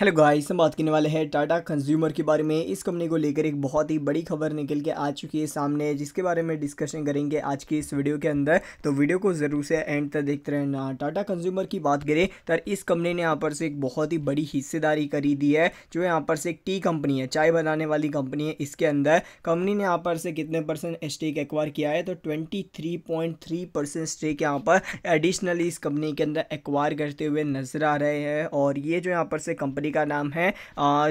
hello guys हम बात करने वाले हैं टाटा कंज्यूमर के बारे में इस कंपनी को लेकर एक बहुत ही बड़ी खबर निकल के आ चुकी है सामने जिसके बारे में डिस्कशन करेंगे आज की इस वीडियो के अंदर तो वीडियो को ज़रूर से एंड तक देखते रहना टाटा कंज्यूमर की बात करें तो इस कंपनी ने यहाँ पर से एक बहुत ही बड़ी हिस्सेदारी खरीदी है जो यहाँ पर से एक टी कंपनी है चाय बनाने वाली कंपनी है इसके अंदर कंपनी ने यहाँ पर से कितने परसेंट स्टेक एक्वायर किया है तो ट्वेंटी स्टेक यहाँ पर एडिशनली इस कंपनी के अंदर एक्वायर करते हुए नजर आ रहे हैं और ये जो यहाँ पर से कंपनी कंपनी का नाम है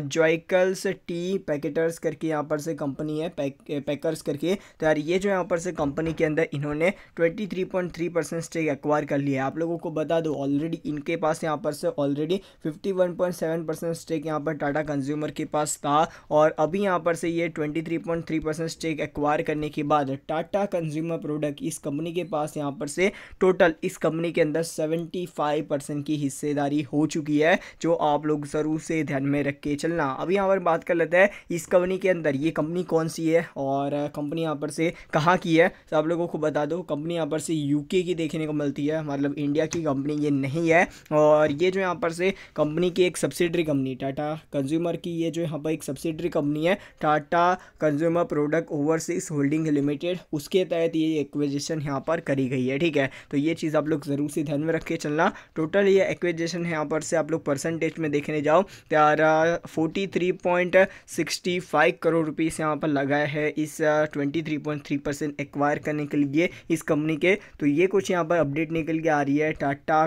जॉयकल्स टी पैकेटर्स करके यहाँ पर से कंपनी है पैक पैकर्स करके तो यार ये जो यहाँ पर से कंपनी के अंदर इन्होंने 23.3 परसेंट स्टेक एक्वायर कर लिया है आप लोगों को बता दो ऑलरेडी इनके पास यहाँ पर से ऑलरेडी 51.7 परसेंट स्टेक यहाँ पर टाटा कंज्यूमर के पास था और अभी यहाँ पर से ये 23.3 परसेंट स्टेक एक्वायर करने के बाद टाटा कंज्यूमर प्रोडक्ट इस कंपनी के पास यहाँ पर से टोटल इस कंपनी के अंदर 75 परसेंट की हिस्सेदारी हो चुकी है जो आप लोग सर और उसे ध्यान में रख के चलना अब यहाँ पर बात कर लेते हैं इस कंपनी के अंदर ये कंपनी कौन सी है और कंपनी यहाँ पर से कहाँ की है तो आप लोगों को बता दो कंपनी यहाँ पर से यूके की देखने को मिलती है मतलब इंडिया की कंपनी ये नहीं है और ये जो यहाँ पर से कंपनी की एक सब्सिडरी कंपनी टाटा कंज्यूमर की ये जो यहाँ पर एक सब्सिडरी कंपनी है Tata consumer product overseas holding limited उसके तहत ये एक्विजिशन यहाँ पर करी गई है ठीक है तो ये चीज़ आप लोग ज़रूर से ध्यान में रख के चलना टोटल ये एक्विजिशन यहाँ पर से आप लोग परसेंटेज में देखने जाओ जाओ त्यार forty three point sixty five crore rupees यहाँ पर लगाया है इस twenty three point three percent acquire करने के लिए इस कंपनी के तो ये कुछ यहाँ पर अपडेट निकल के आ रही है टाटा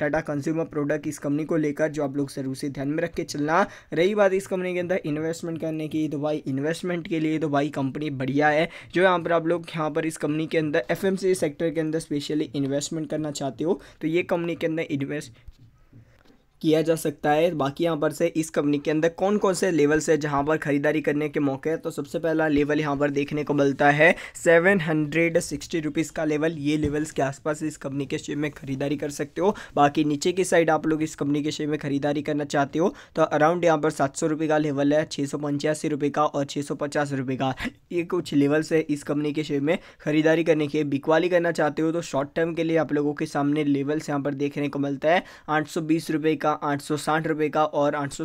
टाटा कंज्यूमर प्रोडक्ट इस कंपनी को लेकर जो आप लोग जरूर से ध्यान में रख के चलना रही बात इस कंपनी के अंदर इन्वेस्टमेंट करने की तो भाई इन्वेस्टमेंट के लिए तो भाई कंपनी बढ़िया है जो यहाँ पर आप लोग यहाँ पर इस कंपनी के अंदर एफ सेक्टर के अंदर स्पेशली इन्वेस्टमेंट करना चाहते हो तो ये कंपनी के अंदर इन्वेस्ट किया जा सकता है बाकी यहाँ पर से इस कंपनी के अंदर कौन कौन से लेवल्स है जहाँ पर ख़रीदारी करने के मौके हैं तो सबसे पहला लेवल यहाँ पर देखने को मिलता है सेवन हंड्रेड सिक्सटी रुपीज़ का लेवल ये लेवल्स के आसपास इस कंपनी के शेयर में ख़रीदारी कर सकते हो बाकी नीचे की साइड आप लोग इस कंपनी के शेयर में ख़रीदारी करना चाहते हो तो अराउंड यहाँ पर सात सौ रुपये का लेवल है छः सौ पंचासी रुपये का और छः सौ पचास रुपये का ये कुछ लेवल्स है इस कंपनी के शेयर में ख़रीदारी करने के बिकवाली करना चाहते हो तो शॉर्ट टर्म के लिए आप लोगों के सामने लेवल्स यहाँ पर देखने को मिलता है आठ सौ बीस रुपये का आठ सौ साठ रुपये का और आठ सौ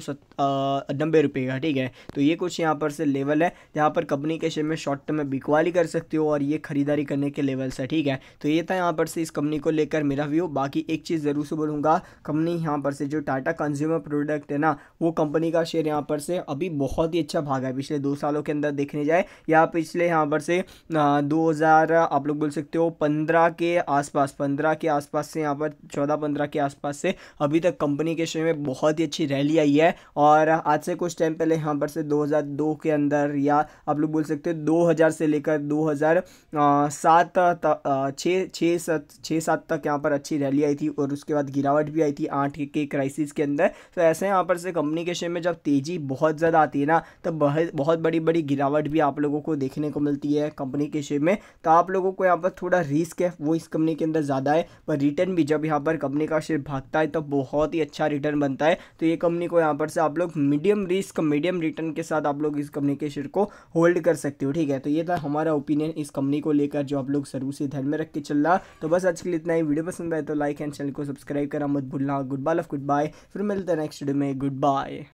नब्बे रुपये का ठीक है तो ये कुछ यहाँ पर से लेवल है जहाँ पर कंपनी के शेयर में शॉर्ट टर्म में बिकवाली कर सकते हो और ये खरीदारी करने के लेवल्स है ठीक है तो ये था यहाँ पर से इस कंपनी को लेकर मेरा व्यू बाकी एक चीज़ ज़रूर से बोलूँगा कंपनी यहाँ पर से जो टाटा कंज्यूमर प्रोडक्ट है ना वो कंपनी का शेयर यहाँ पर से अभी बहुत ही अच्छा भागा है पिछले दो सालों के अंदर देखने जाए या पिछले यहाँ पर से दो आप लोग बोल सकते हो पंद्रह के आसपास पंद्रह के आसपास से यहाँ पर चौदह पंद्रह के आसपास से अभी तक कंपनी पानी के शेयर में बहुत ही अच्छी रैली आई है और आज से कुछ टाइम पहले यहाँ पर से 2002 के अंदर या आप लोग बोल सकते हैं 2000 से लेकर 2007 हज़ार छः सात छः सात तक यहाँ पर अच्छी रैली आई थी और उसके बाद गिरावट भी आई थी आठ के क्राइसिस के अंदर तो ऐसे यहाँ पर से कंपनी के शेयर में जब तेज़ी बहुत ज़्यादा आती है ना तब बहुत बड़ी बड़ी गिरावट भी आप लोगों को देखने को मिलती है कंपनी के शेयर में तो आप लोगों को यहाँ पर थोड़ा रिस्क है वो इस कंपनी के अंदर ज़्यादा है पर रिटर्न भी जब यहाँ पर कंपनी का शेयर भागता है तो बहुत ही अच्छा अच्छा रिटर्न बनता है तो ये कंपनी को यहाँ पर से आप लोग मीडियम रिस्क मीडियम रिटर्न के साथ आप लोग इस कंपनी के शेयर को होल्ड कर सकते हो ठीक है तो ये था हमारा ओपिनियन इस कंपनी को लेकर जो आप लोग जरूर से ध्यान में रख के चल रहा तो बस आज के लिए इतना ही वीडियो पसंद आए तो लाइक एंड चैनल को सब्सक्राइब करना मत भूलना good bye love good bye फिर मिलते हैं नेक्स्ट वीडियो में गुड बाय